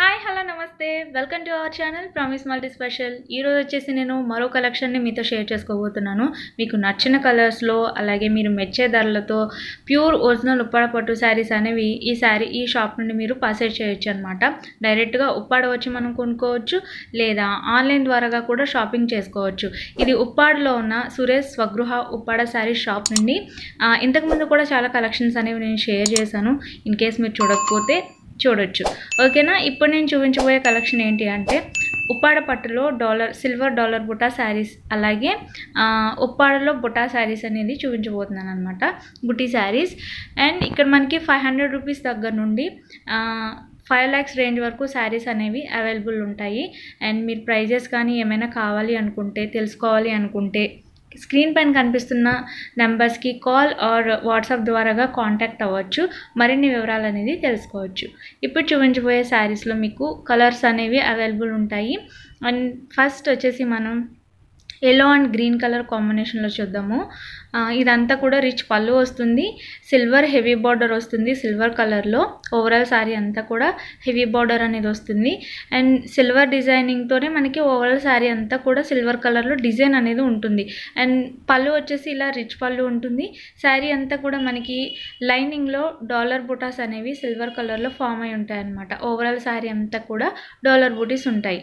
hi hello నమస్తే welcome to our channel promise multi special ఈరోజు వచ్చేసి నేను మరో కలెక్షన్ని మీతో షేర్ చేసుకోబోతున్నాను మీకు నచ్చిన కలర్స్లో అలాగే మీరు మెచ్చే ధరలతో ప్యూర్ ఒరిజినల్ ఉప్పాడ పట్టు శారీస్ అనేవి ఈ శారీ ఈ షాప్ నుండి మీరు పర్సేజ్ చేయొచ్చు అనమాట డైరెక్ట్గా ఉప్పాడ వచ్చి మనం కొనుక్కోవచ్చు లేదా ఆన్లైన్ ద్వారాగా కూడా షాపింగ్ చేసుకోవచ్చు ఇది ఉప్పాడలో ఉన్న సురేష్ స్వగృహ ఉప్పాడ శారీ షాప్ నుండి ఇంతకుముందు కూడా చాలా కలెక్షన్స్ అనేవి నేను షేర్ చేశాను ఇన్ కేస్ మీరు చూడకపోతే చూడొచ్చు ఓకేనా ఇప్పుడు నేను చూపించబోయే కలెక్షన్ ఏంటి అంటే ఉప్పాడ పట్టులో dollar silver dollar buta sarees అలాగే ఉప్పాడలో బుటా శారీస్ అనేది చూపించబోతున్నాను అనమాట బుటీ శారీస్ అండ్ ఇక్కడ మనకి ఫైవ్ హండ్రెడ్ రూపీస్ దగ్గర నుండి ఫైవ్ ల్యాక్స్ రేంజ్ వరకు శారీస్ అనేవి అవైలబుల్ ఉంటాయి అండ్ మీరు ప్రైజెస్ కానీ ఏమైనా కావాలి అనుకుంటే తెలుసుకోవాలి అనుకుంటే స్క్రీన్ పైన కనిపిస్తున్న నెంబర్స్కి కాల్ ఆర్ వాట్సాప్ ద్వారాగా కాంటాక్ట్ అవ్వచ్చు మరిన్ని వివరాలు అనేది తెలుసుకోవచ్చు ఇప్పుడు చూపించబోయే శారీస్లో మీకు కలర్స్ అనేవి అవైలబుల్ ఉంటాయి అండ్ ఫస్ట్ వచ్చేసి మనం ఎల్లో అండ్ గ్రీన్ కలర్ కాంబినేషన్లో చూద్దాము ఇదంతా కూడా రిచ్ పళ్ళు వస్తుంది సిల్వర్ హెవీ బార్డర్ వస్తుంది సిల్వర్ కలర్లో ఓవరాల్ శారీ అంతా కూడా హెవీ బార్డర్ అనేది వస్తుంది అండ్ సిల్వర్ డిజైనింగ్తోనే మనకి ఓవరాల్ శారీ అంతా కూడా సిల్వర్ కలర్లో డిజైన్ అనేది ఉంటుంది అండ్ పళ్ళు వచ్చేసి ఇలా రిచ్ పళ్ళు ఉంటుంది శారీ అంతా కూడా మనకి లైనింగ్లో డాలర్ బుటాస్ అనేవి సిల్వర్ కలర్లో ఫామ్ అయి ఉంటాయి అన్నమాట ఓవరాల్ శారీ అంతా కూడా డాలర్ బూటీస్ ఉంటాయి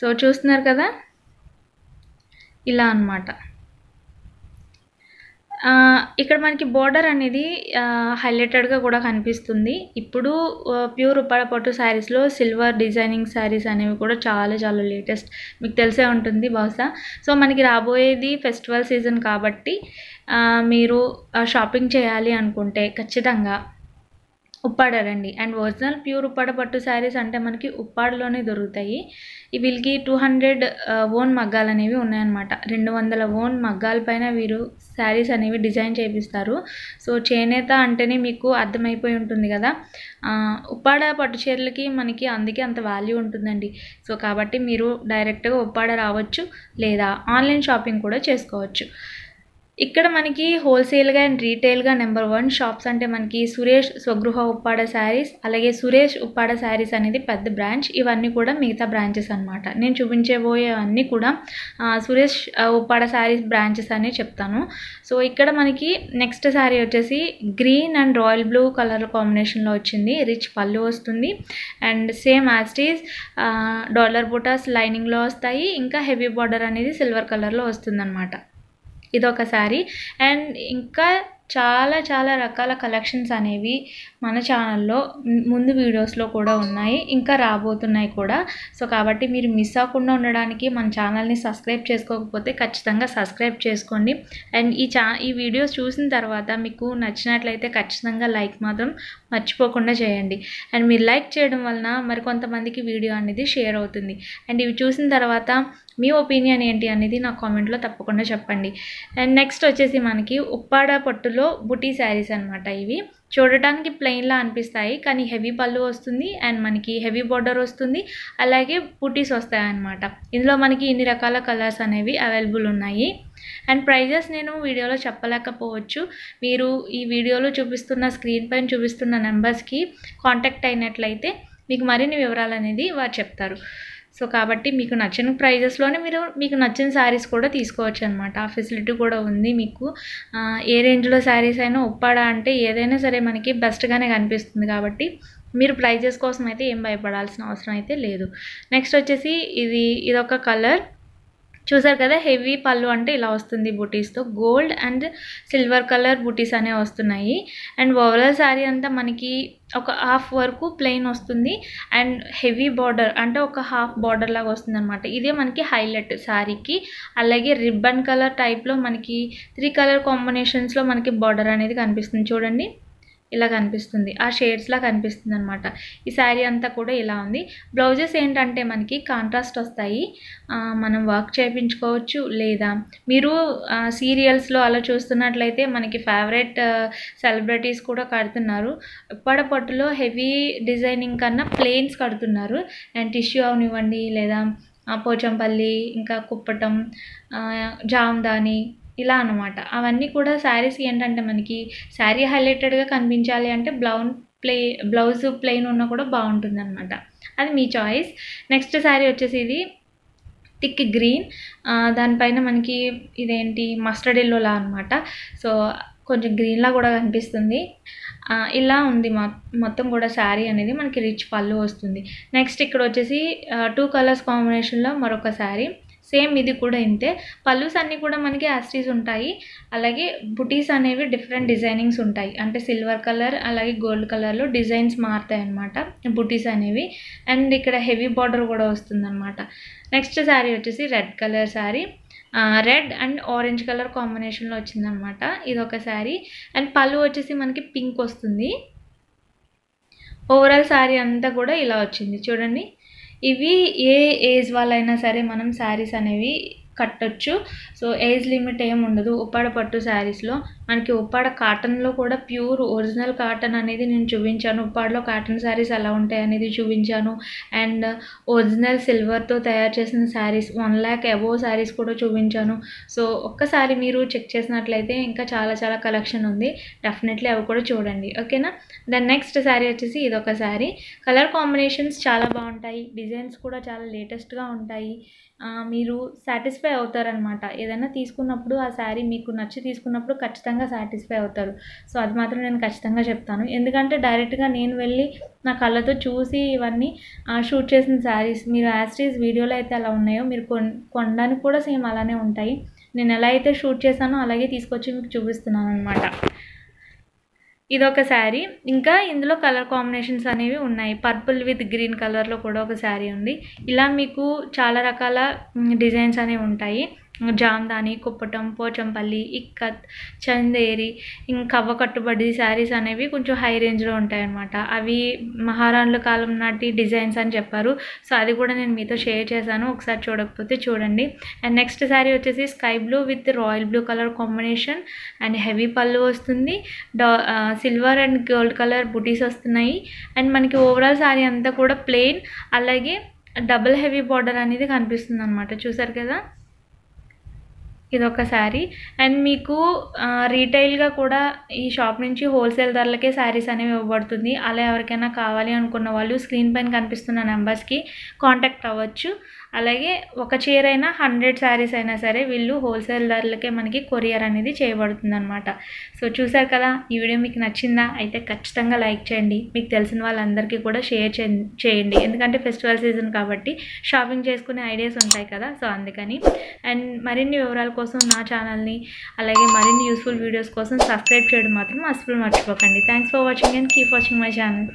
సో చూస్తున్నారు కదా ఇలా అనమాట ఇక్కడ మనకి బోర్డర్ అనేది హైలైటెడ్గా కూడా కనిపిస్తుంది ఇప్పుడు ప్యూర్ ఉప్పాడ పట్టు శారీస్లో సిల్వర్ డిజైనింగ్ శారీస్ అనేవి కూడా చాలా చాలా లేటెస్ట్ మీకు తెలిసే ఉంటుంది బహుశా సో మనకి రాబోయేది ఫెస్టివల్ సీజన్ కాబట్టి మీరు షాపింగ్ చేయాలి అనుకుంటే ఖచ్చితంగా ఉప్పాడారండి అండ్ ఒరిజినల్ ప్యూర్ ఉప్పాడ పట్టు శారీస్ అంటే మనకి ఉప్పాడలోనే దొరుకుతాయి వీళ్ళకి టూ హండ్రెడ్ ఓన్ మగ్గాలు అనేవి ఉన్నాయన్నమాట రెండు వందల ఓన్ మగ్గాల పైన వీరు శారీస్ అనేవి డిజైన్ చేపిస్తారు సో చేనేత అంటేనే మీకు అర్థమైపోయి ఉంటుంది కదా ఉప్పాడ పట్టు చీరలకి మనకి అందుకే అంత వాల్యూ ఉంటుందండి సో కాబట్టి మీరు డైరెక్ట్గా ఉప్పాడ రావచ్చు లేదా ఆన్లైన్ షాపింగ్ కూడా చేసుకోవచ్చు ఇక్కడ మనకి హోల్సేల్గా అండ్ రీటైల్గా నెంబర్ వన్ షాప్స్ అంటే మనకి సురేష్ స్వగృహ ఉప్పాడ శారీస్ అలాగే సురేష్ ఉప్పాడ శారీస్ అనేది పెద్ద బ్రాంచ్ ఇవన్నీ కూడా మిగతా బ్రాంచెస్ అనమాట నేను చూపించబోయేవన్నీ కూడా సురేష్ ఉప్పాడ శారీస్ బ్రాంచెస్ అని చెప్తాను సో ఇక్కడ మనకి నెక్స్ట్ శారీ వచ్చేసి green and royal blue colour కాంబినేషన్లో వచ్చింది రిచ్ పళ్ళు వస్తుంది అండ్ సేమ్ యాస్టీస్ డాలర్ బుటాస్ లైనింగ్లో వస్తాయి ఇంకా హెవీ బార్డర్ అనేది సిల్వర్ కలర్లో వస్తుందన్నమాట ఇదొక శారీ అండ్ ఇంకా చాలా చాలా రకాల కలెక్షన్స్ అనేవి మన ఛానల్లో ముందు వీడియోస్లో కూడా ఉన్నాయి ఇంకా రాబోతున్నాయి కూడా సో కాబట్టి మీరు మిస్ అవ్వకుండా ఉండడానికి మన ఛానల్ని సబ్స్క్రైబ్ చేసుకోకపోతే ఖచ్చితంగా సబ్స్క్రైబ్ చేసుకోండి అండ్ ఈ ఛా ఈ వీడియోస్ చూసిన తర్వాత మీకు నచ్చినట్లయితే ఖచ్చితంగా లైక్ మాత్రం మర్చిపోకుండా చేయండి అండ్ మీరు లైక్ చేయడం వలన మరి కొంతమందికి వీడియో అనేది షేర్ అవుతుంది అండ్ ఇవి చూసిన తర్వాత మీ ఒపీనియన్ ఏంటి అనేది నా కామెంట్లో తప్పకుండా చెప్పండి అండ్ నెక్స్ట్ వచ్చేసి మనకి ఉప్పాడ పట్టులో బుటీ శారీస్ అనమాట ఇవి చూడటానికి ప్లెయిన్లా అనిపిస్తాయి కానీ హెవీ పళ్ళు వస్తుంది అండ్ మనకి హెవీ బార్డర్ వస్తుంది అలాగే బుటీస్ వస్తాయి అనమాట ఇందులో మనకి ఇన్ని రకాల కలర్స్ అనేవి అవైలబుల్ ఉన్నాయి అండ్ ప్రైజెస్ నేను వీడియోలో చెప్పలేకపోవచ్చు మీరు ఈ వీడియోలో చూపిస్తున్న స్క్రీన్ పైన చూపిస్తున్న నెంబర్స్కి కాంటాక్ట్ అయినట్లయితే మీకు మరిన్ని వివరాలు అనేది వారు చెప్తారు సో కాబట్టి మీకు నచ్చిన ప్రైజెస్లోనే మీరు మీకు నచ్చిన శారీస్ కూడా తీసుకోవచ్చు అనమాట ఆ ఫెసిలిటీ కూడా ఉంది మీకు ఏ రేంజ్లో శారీస్ అయినా ఒప్పాడా అంటే ఏదైనా సరే మనకి బెస్ట్గానే కనిపిస్తుంది కాబట్టి మీరు ప్రైజెస్ కోసం అయితే ఏం భయపడాల్సిన అవసరం అయితే లేదు నెక్స్ట్ వచ్చేసి ఇది ఇదొక కలర్ చూసారు కదా హెవీ పళ్ళు అంటే ఇలా వస్తుంది బుటీస్తో gold and silver colour butis అనే వస్తున్నాయి అండ్ ఓవరాల్ శారీ అంతా మనకి ఒక హాఫ్ వరకు ప్లెయిన్ వస్తుంది అండ్ హెవీ బార్డర్ అంటే ఒక హాఫ్ బార్డర్ లాగా వస్తుంది అనమాట ఇదే మనకి హైలైట్ శారీకి అలాగే రిబ్బన్ కలర్ టైప్లో మనకి త్రీ కలర్ కాంబినేషన్స్లో మనకి బార్డర్ అనేది కనిపిస్తుంది చూడండి ఇలా కనిపిస్తుంది ఆ షేడ్స్లా కనిపిస్తుంది అనమాట ఈ శారీ అంతా కూడా ఇలా ఉంది బ్లౌజెస్ ఏంటంటే మనకి కాంట్రాస్ట్ వస్తాయి మనం వర్క్ చేయించుకోవచ్చు లేదా మీరు సీరియల్స్లో అలా చూస్తున్నట్లయితే మనకి ఫేవరెట్ సెలబ్రిటీస్ కూడా కడుతున్నారు ఉప్పాడ పట్టులో హెవీ డిజైనింగ్ కన్నా ప్లెయిన్స్ కడుతున్నారు అండ్ టిష్యూ అవనివ్వండి లేదా పోచంపల్లి ఇంకా కుప్పటం జామ్దాని ఇలా అనమాట అవన్నీ కూడా శారీస్ ఏంటంటే మనకి శారీ హైలైటెడ్గా కనిపించాలి అంటే బ్లౌన్ ప్లే బ్లౌజ్ ప్లెయిన్ ఉన్నా కూడా బాగుంటుంది అనమాట అది మీ చాయిస్ నెక్స్ట్ శారీ వచ్చేసి ఇది థిక్ గ్రీన్ దానిపైన మనకి ఇదేంటి మస్టర్డ్ ఎల్లోలా అనమాట సో కొంచెం గ్రీన్లా కూడా కనిపిస్తుంది ఇలా ఉంది మొత్తం కూడా శారీ అనేది మనకి రిచ్ పళ్ళు వస్తుంది నెక్స్ట్ ఇక్కడ వచ్చేసి టూ కలర్స్ కాంబినేషన్లో మరొక శారీ సేమ్ ఇది కూడా ఇంతే పల్లూస్ అన్నీ కూడా మనకి యాస్టీస్ ఉంటాయి అలాగే బుటీస్ అనేవి డిఫరెంట్ డిజైనింగ్స్ ఉంటాయి అంటే సిల్వర్ కలర్ అలాగే గోల్డ్ కలర్లో డిజైన్స్ మారుతాయి అనమాట బుటీస్ అనేవి అండ్ ఇక్కడ హెవీ బార్డర్ కూడా వస్తుందన్నమాట నెక్స్ట్ శారీ వచ్చేసి red colour saree red and orange colour కాంబినేషన్లో వచ్చిందనమాట ఇది ఒక శారీ అండ్ పళ్ళు వచ్చేసి మనకి పింక్ వస్తుంది ఓవరాల్ శారీ అంతా కూడా ఇలా వచ్చింది చూడండి ఇవి ఏ ఏజ్ వాళ్ళైనా సరే మనం శారీస్ అనేవి కట్టచ్చు సో ఏజ్ లిమిట్ ఏమి ఉండదు ఉప్పాడ పట్టు శారీస్లో మనకి ఉప్పాడ కాటన్లో కూడా ప్యూర్ ఒరిజినల్ కాటన్ అనేది నేను చూపించాను ఉప్పాడలో కాటన్ శారీస్ ఎలా ఉంటాయి అనేది చూపించాను అండ్ ఒరిజినల్ సిల్వర్తో తయారు చేసిన శారీస్ వన్ ల్యాక్ అబోవ్ శారీస్ కూడా చూపించాను సో ఒక్కసారి మీరు చెక్ చేసినట్లయితే ఇంకా చాలా చాలా కలెక్షన్ ఉంది డెఫినెట్లీ అవి కూడా చూడండి ఓకేనా దెన్ నెక్స్ట్ శారీ వచ్చేసి ఇదొక శారీ కలర్ కాంబినేషన్స్ చాలా బాగుంటాయి డిజైన్స్ కూడా చాలా లేటెస్ట్గా ఉంటాయి మీరు సాటిస్ఫై సాటిస్ఫై అవుతారనమాట ఏదైనా తీసుకున్నప్పుడు ఆ శారీ మీకు నచ్చి తీసుకున్నప్పుడు ఖచ్చితంగా సాటిస్ఫై అవుతారు సో అది మాత్రం నేను ఖచ్చితంగా చెప్తాను ఎందుకంటే డైరెక్ట్గా నేను వెళ్ళి నా కళ్ళతో చూసి ఇవన్నీ షూట్ చేసిన శారీస్ మీరు యాస్ట్రీస్ వీడియోలో అయితే అలా ఉన్నాయో మీరు కొనడానికి కూడా సేమ్ అలానే ఉంటాయి నేను ఎలా అయితే షూట్ చేశానో అలాగే తీసుకొచ్చి మీకు చూపిస్తున్నాను అనమాట ఇదొక శారీ ఇంకా ఇందులో కలర్ కాంబినేషన్స్ అనేవి ఉన్నాయి పర్పుల్ విత్ గ్రీన్ కలర్లో కూడా ఒక శారీ ఉంది ఇలా మీకు చాలా రకాల డిజైన్స్ అనేవి ఉంటాయి జాందాని కుప్పటం పోచంపల్లి ఇక్కత్ చందేరి ఇంకా కవ్వ కట్టుబడి శారీస్ అనేవి కొంచెం హై రేంజ్లో ఉంటాయన్నమాట అవి మహారాణుల కాలం నాటి డిజైన్స్ అని చెప్పారు సో అది కూడా నేను మీతో షేర్ చేశాను ఒకసారి చూడకపోతే చూడండి అండ్ నెక్స్ట్ శారీ వచ్చేసి sky blue with royal blue colour combination and heavy పళ్ళు వస్తుంది సిల్వర్ అండ్ గోల్డ్ కలర్ బుటీస్ వస్తున్నాయి అండ్ మనకి ఓవరాల్ శారీ అంతా కూడా ప్లెయిన్ అలాగే డబుల్ హెవీ బార్డర్ అనేది కనిపిస్తుంది అనమాట చూసారు కదా ఇదొక శారీ అండ్ మీకు రీటైల్గా కూడా ఈ షాప్ నుంచి హోల్సేల్ ధరలకే శారీస్ అనేవి ఇవ్వబడుతుంది అలా ఎవరికైనా కావాలి అనుకున్న వాళ్ళు స్క్రీన్ పైన కనిపిస్తున్న నెంబర్స్కి కాంటాక్ట్ అవ్వచ్చు అలాగే ఒక చీర అయినా హండ్రెడ్ శారీస్ అయినా సరే వీళ్ళు హోల్సేల్ ధరలకే మనకి కొరియర్ అనేది చేయబడుతుందన్నమాట సో చూసారు కదా ఈ వీడియో మీకు నచ్చిందా అయితే ఖచ్చితంగా లైక్ చేయండి మీకు తెలిసిన వాళ్ళందరికీ కూడా షేర్ చేయండి ఎందుకంటే ఫెస్టివల్ సీజన్ కాబట్టి షాపింగ్ చేసుకునే ఐడియాస్ ఉంటాయి కదా సో అందుకని అండ్ మరిన్ని వివరాల కోసం నా ఛానల్ని అలాగే మరిన్ని యూస్ఫుల్ వీడియోస్ కోసం సబ్స్క్రైబ్ చేయడం మాత్రం అసలు మర్చిపోకండి thanks for watching and keep watching my channel